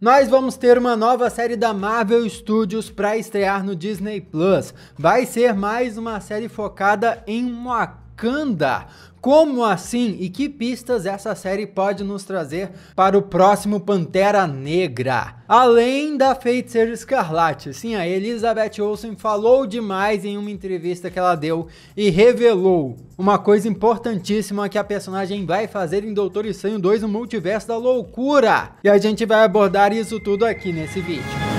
Nós vamos ter uma nova série da Marvel Studios para estrear no Disney Plus. Vai ser mais uma série focada em uma. Wakanda. Como assim e que pistas essa série pode nos trazer para o próximo Pantera Negra? Além da Feiticeira Escarlate, sim, a Elizabeth Olsen falou demais em uma entrevista que ela deu e revelou uma coisa importantíssima que a personagem vai fazer em Doutor Estranho 2 no Multiverso da Loucura. E a gente vai abordar isso tudo aqui nesse vídeo.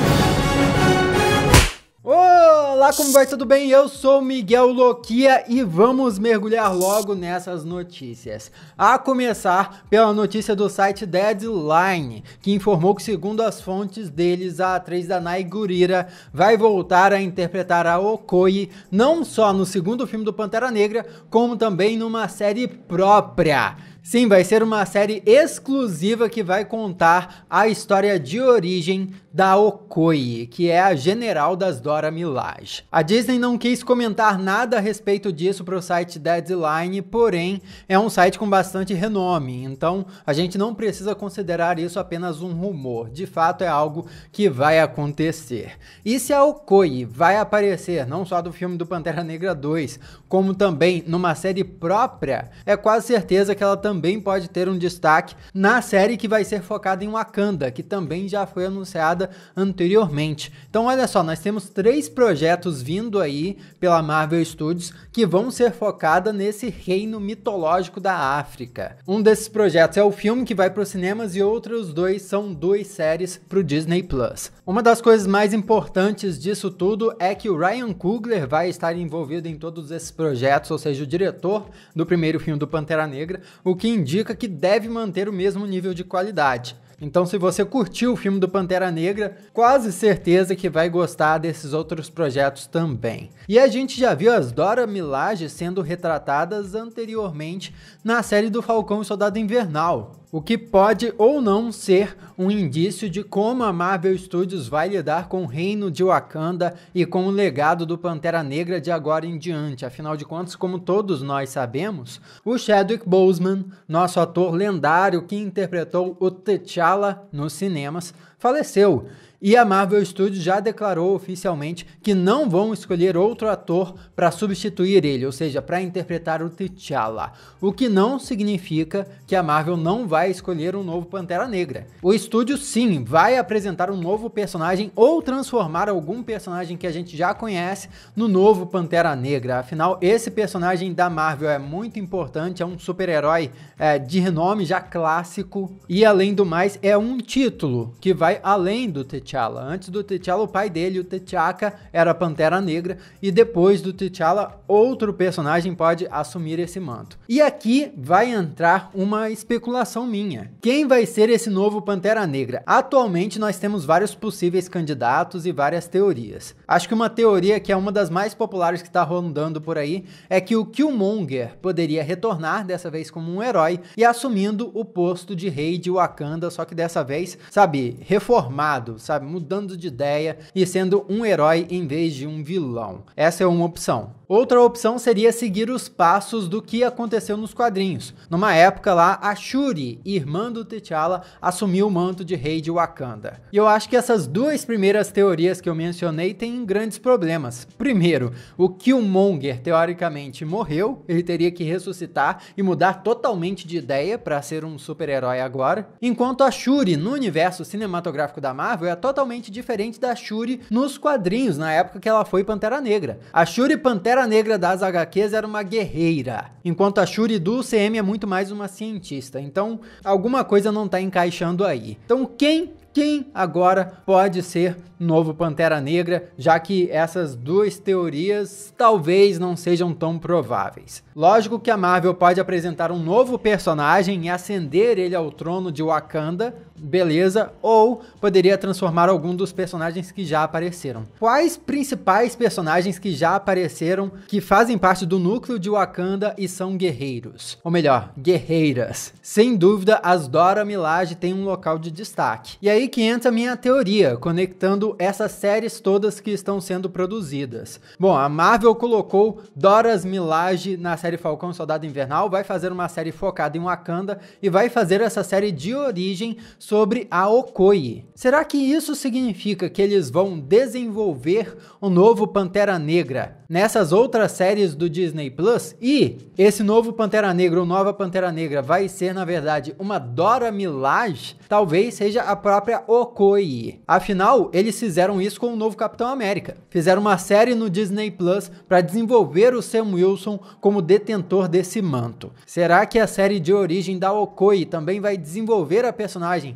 Olá, como vai? Tudo bem? Eu sou Miguel Loquia e vamos mergulhar logo nessas notícias. A começar pela notícia do site Deadline, que informou que, segundo as fontes deles, a atriz Danai Gurira vai voltar a interpretar a Okoye não só no segundo filme do Pantera Negra, como também numa série própria. Sim, vai ser uma série exclusiva que vai contar a história de origem da Okoye, que é a general das Dora Milaje. A Disney não quis comentar nada a respeito disso para o site Deadline, porém é um site com bastante renome, então a gente não precisa considerar isso apenas um rumor. De fato, é algo que vai acontecer. E se a Okoye vai aparecer não só do filme do Pantera Negra 2, como também numa série própria, é quase certeza que ela também pode ter um destaque na série que vai ser focada em Wakanda, que também já foi anunciada anteriormente. Então, olha só, nós temos três projetos vindo aí pela Marvel Studios que vão ser focados nesse reino mitológico da África. Um desses projetos é o filme que vai para os cinemas e outros dois são duas séries para o Disney Plus. Uma das coisas mais importantes disso tudo é que o Ryan Coogler vai estar envolvido em todos esses projetos, ou seja, o diretor do primeiro filme do Pantera Negra, o que indica que deve manter o mesmo nível de qualidade. Então, se você curtiu o filme do Pantera Negra, quase certeza que vai gostar desses outros projetos também. E a gente já viu as Dora Milaje sendo retratadas anteriormente na série do Falcão e Soldado Invernal, o que pode ou não ser um indício de como a Marvel Studios vai lidar com o reino de Wakanda e com o legado do Pantera Negra de agora em diante. Afinal de contas, como todos nós sabemos, o Chadwick Boseman, nosso ator lendário que interpretou o T'Challa nos cinemas, faleceu. E a Marvel Studios já declarou oficialmente que não vão escolher outro ator para substituir ele, ou seja, para interpretar o T'Challa. O que não significa que a Marvel não vai escolher um novo Pantera Negra. O estúdio sim vai apresentar um novo personagem ou transformar algum personagem que a gente já conhece no novo Pantera Negra. Afinal, esse personagem da Marvel é muito importante, é um super-herói é, de renome já clássico e além do mais é um título que vai além do T'Challa. T'Challa. Antes do T'Challa, o pai dele, o T'Chaka, era Pantera Negra, e depois do T'Challa, outro personagem pode assumir esse manto. E aqui vai entrar uma especulação minha. Quem vai ser esse novo Pantera Negra? Atualmente nós temos vários possíveis candidatos e várias teorias. Acho que uma teoria que é uma das mais populares que está rondando por aí é que o Killmonger poderia retornar, dessa vez como um herói, e assumindo o posto de rei de Wakanda, só que dessa vez, sabe, reformado, sabe? sabe? Mudando de ideia e sendo um herói em vez de um vilão. Essa é uma opção. Outra opção seria seguir os passos do que aconteceu nos quadrinhos. Numa época lá, a Shuri, irmã do T'Challa, assumiu o manto de rei de Wakanda. E eu acho que essas duas primeiras teorias que eu mencionei têm grandes problemas. Primeiro, o Killmonger teoricamente morreu, ele teria que ressuscitar e mudar totalmente de ideia para ser um super-herói agora. Enquanto a Shuri no universo cinematográfico da Marvel é totalmente diferente da Shuri nos quadrinhos na época que ela foi Pantera Negra. A Shuri Pantera Pantera Negra das HQs era uma guerreira, enquanto a Shuri do é muito mais uma cientista. Então, alguma coisa não tá encaixando aí. Então, quem quem agora pode ser novo Pantera Negra, já que essas duas teorias talvez não sejam tão prováveis. Lógico que a Marvel pode apresentar um novo personagem e ascender ele ao trono de Wakanda, beleza, ou poderia transformar algum dos personagens que já apareceram. Quais principais personagens que já apareceram que fazem parte do núcleo de Wakanda e são guerreiros? Ou melhor, guerreiras. Sem dúvida, as Dora Milaje têm um local de destaque. E aí que entra a minha teoria, conectando essas séries todas que estão sendo produzidas. Bom, a Marvel colocou Doras Milaje na série Falcão Soldado Invernal, vai fazer uma série focada em Wakanda e vai fazer essa série de origem sobre a Okoye. Será que isso significa que eles vão desenvolver o um novo Pantera Negra nessas outras séries do Disney Plus? E esse novo Pantera Negra, ou nova Pantera Negra, vai ser na verdade uma Dora Milaje? Talvez seja a própria Okoye. Afinal, eles fizeram isso com o novo Capitão América. Fizeram uma série no Disney Plus para desenvolver o Sam Wilson como detentor desse manto. Será que a série de origem da Okoye também vai desenvolver a personagem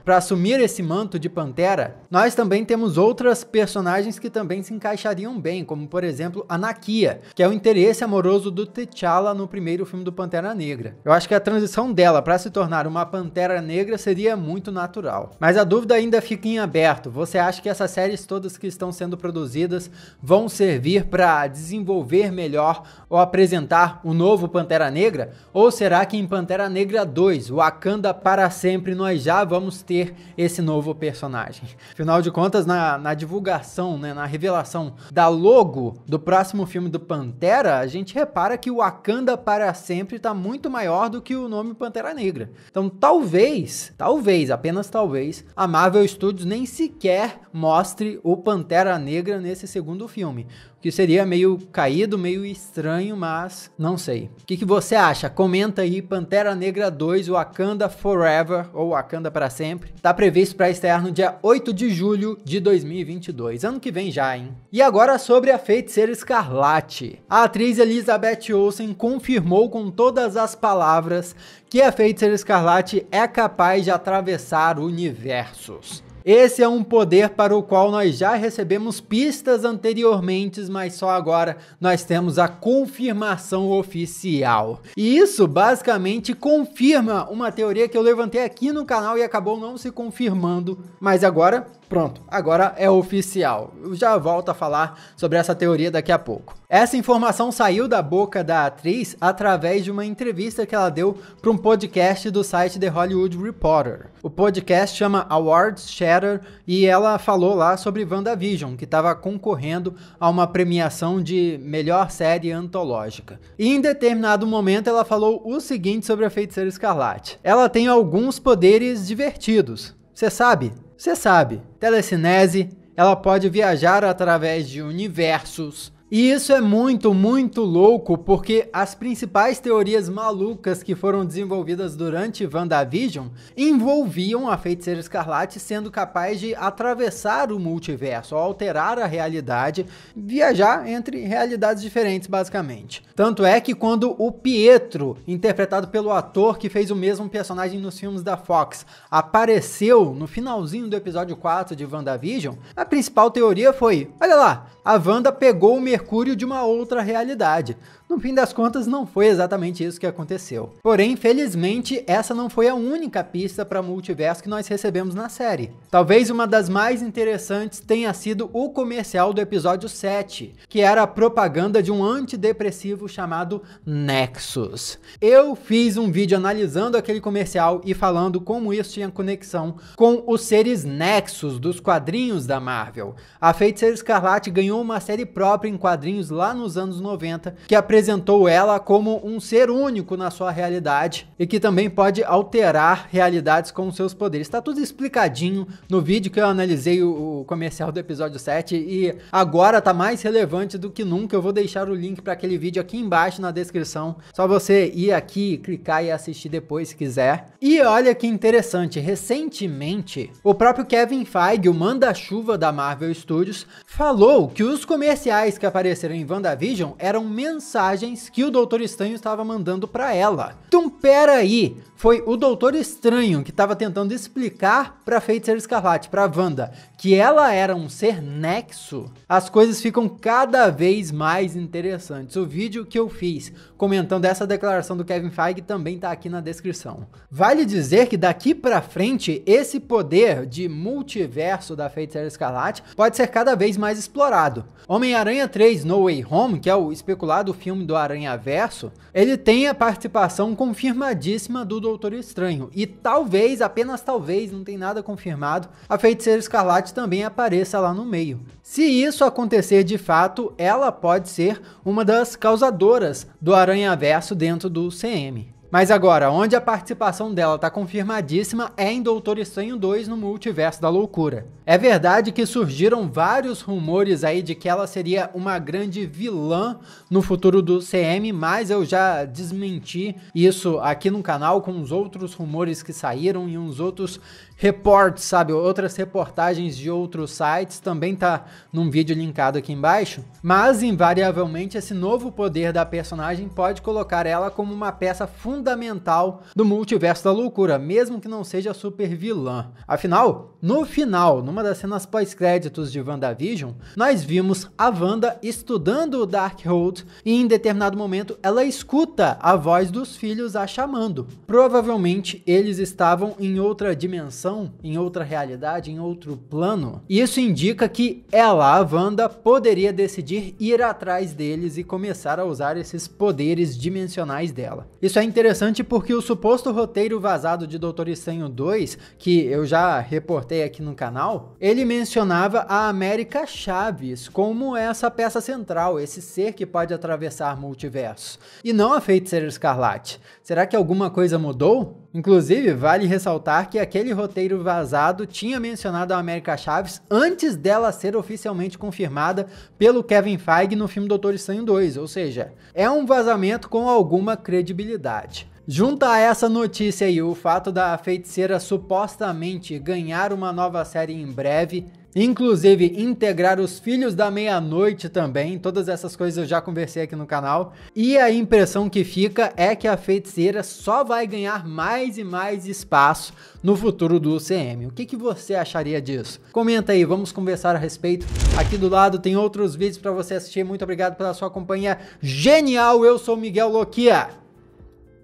para assumir esse manto de Pantera, nós também temos outras personagens que também se encaixariam bem, como por exemplo a Nakia, que é o interesse amoroso do T'Challa no primeiro filme do Pantera Negra. Eu acho que a transição dela para se tornar uma Pantera Negra seria muito natural. Mas a dúvida ainda fica em aberto. Você acha que essas séries todas que estão sendo produzidas vão servir para desenvolver melhor ou apresentar o novo Pantera Negra? Ou será que em Pantera Negra 2, Wakanda para sempre, nós já vamos ter ter esse novo personagem. Afinal de contas, na, na divulgação, né, na revelação da logo do próximo filme do Pantera, a gente repara que o Wakanda para sempre está muito maior do que o nome Pantera Negra. Então talvez, talvez, apenas talvez, a Marvel Studios nem sequer mostre o Pantera Negra nesse segundo filme que seria meio caído, meio estranho, mas não sei. O que, que você acha? Comenta aí Pantera Negra 2 Wakanda Forever ou Wakanda para sempre. Tá previsto para estrear no dia 8 de julho de 2022, ano que vem já, hein? E agora sobre a Feiticeira Escarlate. A atriz Elizabeth Olsen confirmou com todas as palavras que a Feiticeira Escarlate é capaz de atravessar universos. Esse é um poder para o qual nós já recebemos pistas anteriormente, mas só agora nós temos a confirmação oficial. E isso basicamente confirma uma teoria que eu levantei aqui no canal e acabou não se confirmando, mas agora Pronto, agora é oficial. Eu já volto a falar sobre essa teoria daqui a pouco. Essa informação saiu da boca da atriz através de uma entrevista que ela deu para um podcast do site The Hollywood Reporter. O podcast chama Awards Shatter e ela falou lá sobre WandaVision, que estava concorrendo a uma premiação de melhor série antológica. E em determinado momento ela falou o seguinte sobre a Feiticeira Escarlate: Ela tem alguns poderes divertidos. Você sabe, você sabe, telecinese, ela pode viajar através de universos, e isso é muito, muito louco, porque as principais teorias malucas que foram desenvolvidas durante WandaVision envolviam a feiticeira escarlate sendo capaz de atravessar o multiverso, alterar a realidade, viajar entre realidades diferentes, basicamente. Tanto é que quando o Pietro, interpretado pelo ator que fez o mesmo personagem nos filmes da Fox, apareceu no finalzinho do episódio 4 de WandaVision, a principal teoria foi: olha lá, a Wanda pegou o Mercúrio Mercúrio de uma outra realidade. No fim das contas, não foi exatamente isso que aconteceu. Porém, felizmente, essa não foi a única pista para multiverso que nós recebemos na série. Talvez uma das mais interessantes tenha sido o comercial do episódio 7, que era a propaganda de um antidepressivo chamado Nexus. Eu fiz um vídeo analisando aquele comercial e falando como isso tinha conexão com os seres Nexus dos quadrinhos da Marvel. A Feiticeira Escarlate ganhou uma série própria em quadrinhos lá nos anos 90 que apresentou apresentou ela como um ser único na sua realidade e que também pode alterar realidades com seus poderes. Está tudo explicadinho no vídeo que eu analisei o, o comercial do episódio 7 e agora está mais relevante do que nunca. Eu vou deixar o link para aquele vídeo aqui embaixo na descrição. Só você ir aqui, clicar e assistir depois se quiser. E olha que interessante, recentemente o próprio Kevin Feige, o manda-chuva da Marvel Studios, falou que os comerciais que apareceram em WandaVision eram mensagens mensagens que o Doutor Estranho estava mandando para ela. Então, pera aí, foi o Doutor Estranho que estava tentando explicar para Feiticeira Escarlate, para Wanda, que ela era um ser nexo. As coisas ficam cada vez mais interessantes. O vídeo que eu fiz comentando essa declaração do Kevin Feige também está aqui na descrição. Vale dizer que daqui para frente esse poder de multiverso da Feiticeira Escarlate pode ser cada vez mais explorado. Homem-Aranha 3 No Way Home, que é o especulado filme filme do Aranha Verso, ele tem a participação confirmadíssima do Doutor Estranho. E talvez, apenas talvez, não tem nada confirmado, a Feiticeira Escarlate também apareça lá no meio. Se isso acontecer de fato, ela pode ser uma das causadoras do Aranha Verso dentro do CM. Mas agora, onde a participação dela está confirmadíssima é em Doutor Estranho 2 no Multiverso da Loucura. É verdade que surgiram vários rumores aí de que ela seria uma grande vilã no futuro do CM, mas eu já desmenti isso aqui no canal com os outros rumores que saíram e uns outros reports, sabe? Outras reportagens de outros sites também tá num vídeo linkado aqui embaixo. Mas invariavelmente esse novo poder da personagem pode colocar ela como uma peça fundamental fundamental do multiverso da loucura, mesmo que não seja super vilã. Afinal, no final, numa das cenas pós-créditos de WandaVision, nós vimos a Wanda estudando o Darkhold e em determinado momento ela escuta a voz dos filhos a chamando. Provavelmente eles estavam em outra dimensão, em outra realidade, em outro plano. E isso indica que ela, a Wanda, poderia decidir ir atrás deles e começar a usar esses poderes dimensionais dela. Isso é interessante interessante porque o suposto roteiro vazado de Doutor Estranho 2, que eu já reportei aqui no canal, ele mencionava a América Chaves como essa peça central, esse ser que pode atravessar multiversos, e não a Feiticeira Escarlate. Será que alguma coisa mudou? Inclusive, vale ressaltar que aquele roteiro vazado tinha mencionado a América Chaves antes dela ser oficialmente confirmada pelo Kevin Feige no filme Doutor Estranho 2, ou seja, é um vazamento com alguma credibilidade. Junta a essa notícia e o fato da feiticeira supostamente ganhar uma nova série em breve, inclusive integrar os filhos da meia-noite também. Todas essas coisas eu já conversei aqui no canal. E a impressão que fica é que a feiticeira só vai ganhar mais e mais espaço no futuro do UCM. O que, que você acharia disso? Comenta aí, vamos conversar a respeito. Aqui do lado tem outros vídeos para você assistir. Muito obrigado pela sua companhia genial. Eu sou Miguel Loquia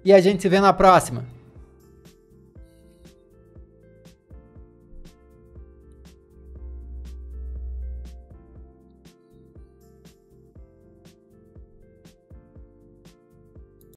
e a gente se vê na próxima.